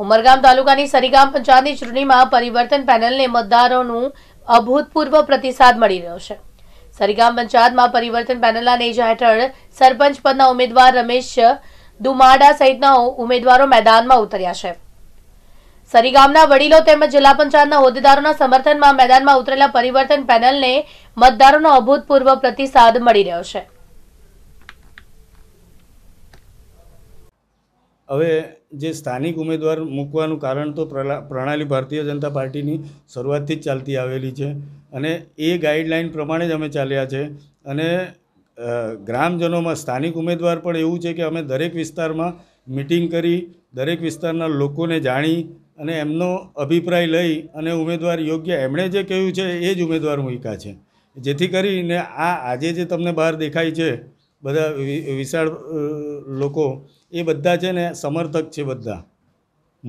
ઉમરગામ તાલુકાની સરીગામ પંચાયતની ચૂંટણીમાં પરિવર્તન પેનલને મતદારોનું અભૂતપૂર્વ પ્રતિસાદ મળી રહ્યો છે સરીગામ પંચાયતમાં પરિવર્તન પેનલના નેજા હેઠળ સરપંચ પદના ઉમેદવાર રમેશ દુમાડા સહિતના ઉમેદવારો મેદાનમાં ઉતર્યા છે સરીગામના વડીલો તેમજ જિલ્લા પંચાયતના હોદ્દેદારોના સમર્થનમાં મેદાનમાં ઉતરેલા પરિવર્તન પેનલને મતદારોનો અભૂતપૂર્વ પ્રતિસાદ મળી રહ્યો છે હવે જે સ્થાનિક ઉમેદવાર મૂકવાનું કારણ તો પ્રલા પ્રણાલી ભારતીય જનતા પાર્ટીની શરૂઆતથી જ ચાલતી આવેલી છે અને એ ગાઈડલાઇન પ્રમાણે જ અમે ચાલ્યા છે અને ગ્રામજનોમાં સ્થાનિક ઉમેદવાર પણ એવું છે કે અમે દરેક વિસ્તારમાં મિટિંગ કરી દરેક વિસ્તારના લોકોને જાણી અને એમનો અભિપ્રાય લઈ અને ઉમેદવાર યોગ્ય એમણે જે કહ્યું છે એ જ ઉમેદવાર મૂક્યા છે જેથી કરીને આ આજે જે તમને બહાર દેખાય છે બધા વિશાળ લોકો એ બધા છે ને સમર્થક છે બધા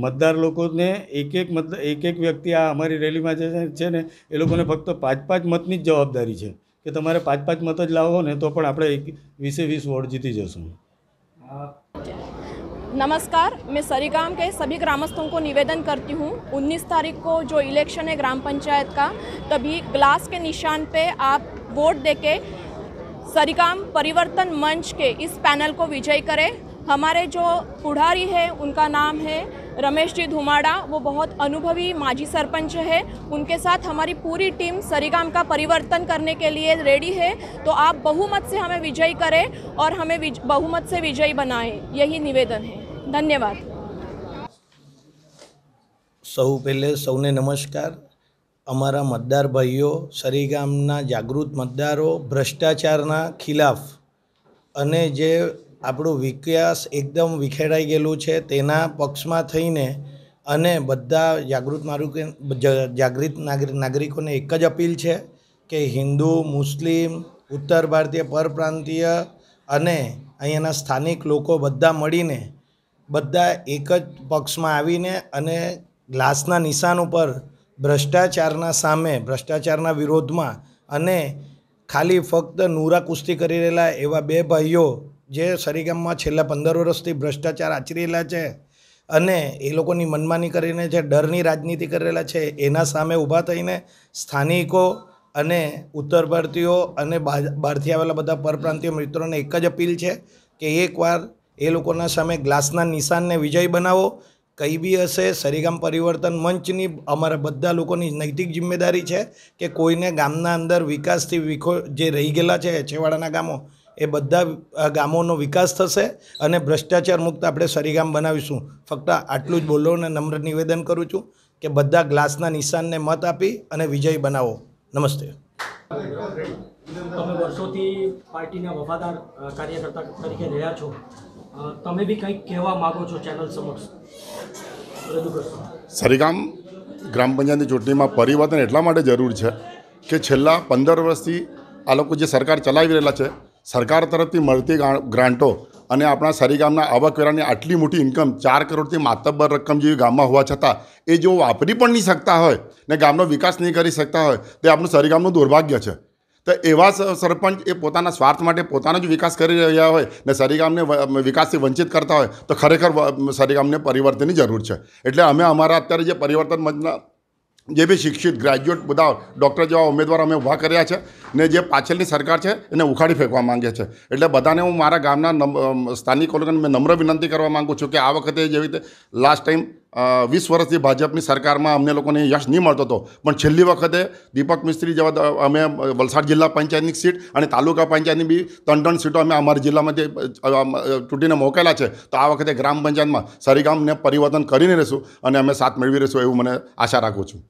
મતદાર લોકોને એક એક મત એક એક વ્યક્તિ આ અમારી રેલીમાં જે છે ને એ લોકોને ફક્ત પાંચ પાંચ મતની જ જવાબદારી છે કે તમારે પાંચ પાંચ મત જ લાવો ને તો પણ આપણે એક વીસે વીસ વોટ જીતી જશું नमस्कार मैं सरीगाम के सभी ग्रामस्थों को निवेदन करती हूँ 19 तारीख જો ઇલેક્શન इलेक्शन ગ્રામ પંચાયત કા તભી तभी કે નિશાન પે આપ વોટ वोट देके सरिकाम परिवर्तन मंच के इस पैनल को विजय करें हमारे जो पुढ़ारी है उनका नाम है रमेश जी धुमाड़ा वो बहुत अनुभवी माजी सरपंच है उनके साथ हमारी पूरी टीम सरीगाम का परिवर्तन करने के लिए रेडी है तो आप बहुमत से हमें विजयी करें और हमें बहुमत से विजयी बनाएं यही निवेदन है धन्यवाद सब पहले सबने नमस्कार અમારા મતદાર ભાઈઓ સરીગામના જાગૃત મતદારો ભ્રષ્ટાચારના ખિલાફ અને જે આપણો વિકાસ એકદમ વિખેડાઈ ગયેલું છે તેના પક્ષમાં થઈને અને બધા જાગૃત મારું જાગૃત નાગરિકોને એક જ અપીલ છે કે હિન્દુ મુસ્લિમ ઉત્તર ભારતીય પરપ્રાંતીય અને અહીંયાના સ્થાનિક લોકો બધા મળીને બધા એક જ પક્ષમાં આવીને અને ગ્લાસના નિશાન ઉપર ભ્રષ્ટાચારના સામે ભ્રષ્ટાચારના વિરોધમાં અને ખાલી ફક્ત નૂરા કુસ્તી કરી રહેલા એવા બે ભાઈઓ જે સરીગામમાં છેલ્લા પંદર વર્ષથી ભ્રષ્ટાચાર આચરેલા છે અને એ લોકોની મનમાની કરીને જે ડરની રાજનીતિ કરેલા છે એના સામે ઊભા થઈને સ્થાનિકો અને ઉત્તર ભારતીયો અને બહારથી આવેલા બધા પરપ્રાંતીય મિત્રોને એક જ અપીલ છે કે એકવાર એ લોકોના સામે ગ્લાસના નિશાનને વિજય બનાવો કંઈ બી હશે સરિગામ પરિવર્તન મંચની અમારા બધા લોકોની નૈતિક જિમ્મેદારી છે કે કોઈને ગામના અંદર વિકાસથી વિખો જે રહી ગયેલા છે છેવાડાના ગામો એ બધા ગામોનો વિકાસ થશે અને ભ્રષ્ટાચાર મુક્ત આપણે સરિગામ બનાવીશું ફક્ત આટલું જ બોલો અને નમ્ર નિવેદન કરું છું કે બધા ગ્લાસના નિશાનને મત આપી અને વિજય બનાવો નમસ્તે તમે વર્ષોથી પાર્ટીના વફાદાર કાર્યકર્તા તરીકે રહ્યા છો તમે બી કંઈક કહેવા માગો છો ચેનલ સમક્ષ સરીગામ ગ્રામ પંચાયતની ચૂંટણીમાં પરિવર્તન એટલા માટે જરૂર છે કે છેલ્લા પંદર વર્ષથી આ લોકો જે સરકાર ચલાવી રહેલા છે સરકાર તરફથી મળતી ગ્રાન્ટો અને આપણા સરીગામના આવકવેરાની આટલી મોટી ઇન્કમ ચાર કરોડથી માતબર રકમ જેવી ગામમાં હોવા છતાં એ જો વાપરી પણ નહીં શકતા હોય ને ગામનો વિકાસ નહીં કરી શકતા હોય તે આપણું સરીગામનું દુર્ભાગ્ય છે તો એવા સરપંચ એ પોતાના સ્વાર્થ માટે પોતાનો જ વિકાસ કરી રહ્યા હોય ને સરીગામને વિકાસથી વંચિત કરતા હોય તો ખરેખર સરીગામને પરિવર્તનની જરૂર છે એટલે અમે અમારા અત્યારે જે પરિવર્તન મંચના જે બી શિક્ષિત ગ્રેજ્યુએટ બધા ડૉક્ટર જેવા ઉમેદવાર અમે ઊભા કર્યા છે ને જે પાછળની સરકાર છે એને ઉખાડી ફેંકવા માંગે છે એટલે બધાને હું મારા ગામના સ્થાનિક લોકોને મેં નમ્ર વિનંતી કરવા માગું છું કે આ વખતે જેવી રીતે લાસ્ટ ટાઈમ વીસ વર્ષથી ભાજપની સરકારમાં અમને લોકોને યશ નહીં મળતો હતો પણ છેલ્લી વખતે દીપક મિસ્ત્રી જેવા અમે વલસાડ જિલ્લા પંચાયતની સીટ અને તાલુકા પંચાયતની બી ત્રણ ત્રણ સીટો અમે અમારા જિલ્લામાંથી ચૂંટીને મોકેલા છે તો આ વખતે ગ્રામ પંચાયતમાં સરિગામને પરિવર્તન કરીને રહીશું અને અમે સાથ મેળવી રહીશું એવું મને આશા રાખું છું